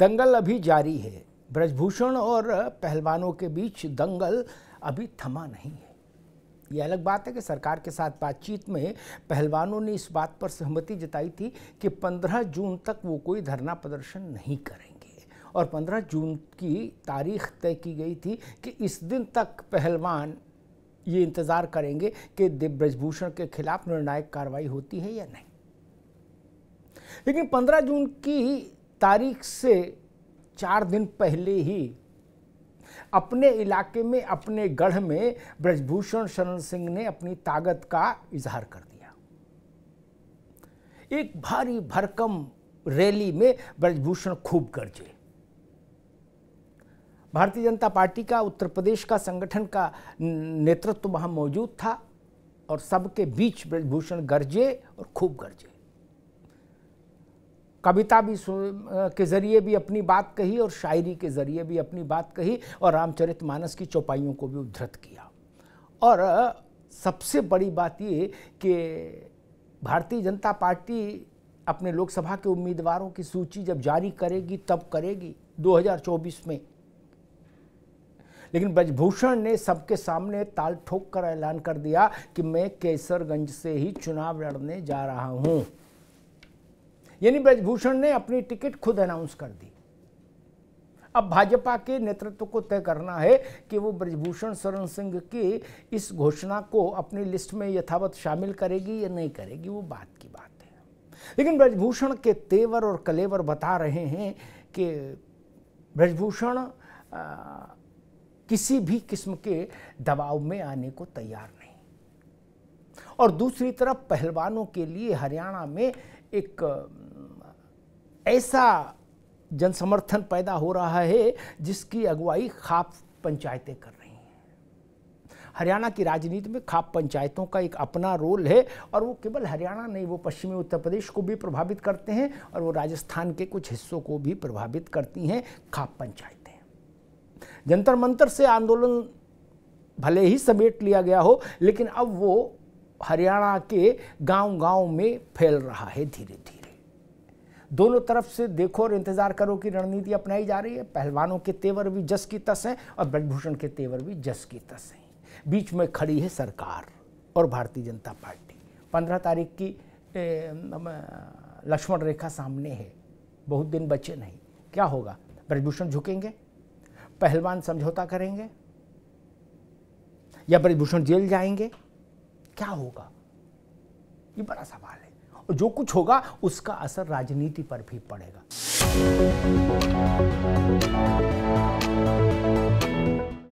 दंगल अभी जारी है ब्रजभूषण और पहलवानों के बीच दंगल अभी थमा नहीं है ये अलग बात है कि सरकार के साथ बातचीत में पहलवानों ने इस बात पर सहमति जताई थी कि 15 जून तक वो कोई धरना प्रदर्शन नहीं करेंगे और 15 जून की तारीख तय की गई थी कि इस दिन तक पहलवान ये इंतज़ार करेंगे कि ब्रजभूषण के खिलाफ निर्णायक कार्रवाई होती है या नहीं लेकिन 15 जून की तारीख से चार दिन पहले ही अपने इलाके में अपने गढ़ में ब्रजभूषण शरण सिंह ने अपनी ताकत का इजहार कर दिया एक भारी भरकम रैली में ब्रजभूषण खूब गर्जे भारतीय जनता पार्टी का उत्तर प्रदेश का संगठन का नेतृत्व वहां मौजूद था और सबके बीच ब्रजभूषण गर्जे और खूब गर्जे कविता भी के ज़रिए भी अपनी बात कही और शायरी के ज़रिए भी अपनी बात कही और रामचरित मानस की चौपाइयों को भी उद्धृत किया और सबसे बड़ी बात ये कि भारतीय जनता पार्टी अपने लोकसभा के उम्मीदवारों की सूची जब जारी करेगी तब करेगी 2024 में लेकिन ब्रजभूषण ने सबके सामने ताल ठोक कर ऐलान कर दिया कि मैं केसरगंज से ही चुनाव लड़ने जा रहा हूँ यानी ब्रजभूषण ने अपनी टिकट खुद अनाउंस कर दी अब भाजपा के नेतृत्व को तय करना है कि वो ब्रजभूषण शरण सिंह की इस घोषणा को अपनी लिस्ट में यथावत शामिल करेगी या नहीं करेगी वो बात की बात है लेकिन ब्रजभूषण के तेवर और कलेवर बता रहे हैं कि ब्रजभूषण किसी भी किस्म के दबाव में आने को तैयार नहीं और दूसरी तरफ पहलवानों के लिए हरियाणा में एक ऐसा जनसमर्थन पैदा हो रहा है जिसकी अगुवाई खाप पंचायतें कर रही हैं हरियाणा की राजनीति में खाप पंचायतों का एक अपना रोल है और वो केवल हरियाणा नहीं वो पश्चिमी उत्तर प्रदेश को भी प्रभावित करते हैं और वो राजस्थान के कुछ हिस्सों को भी प्रभावित करती हैं खाप पंचायतें जंतर मंतर से आंदोलन भले ही समेट लिया गया हो लेकिन अब वो हरियाणा के गांव-गांव में फैल रहा है धीरे धीरे दोनों तरफ से देखो और इंतजार करो की रणनीति अपनाई जा रही है पहलवानों के तेवर भी जस की तस हैं और ब्रजभूषण के तेवर भी जस की तस हैं बीच में खड़ी है सरकार और भारतीय जनता पार्टी पंद्रह तारीख की लक्ष्मण रेखा सामने है बहुत दिन बचे नहीं क्या होगा ब्रजभूषण झुकेंगे पहलवान समझौता करेंगे या ब्रजभूषण जेल जाएंगे क्या होगा ये बड़ा सवाल है जो कुछ होगा उसका असर राजनीति पर भी पड़ेगा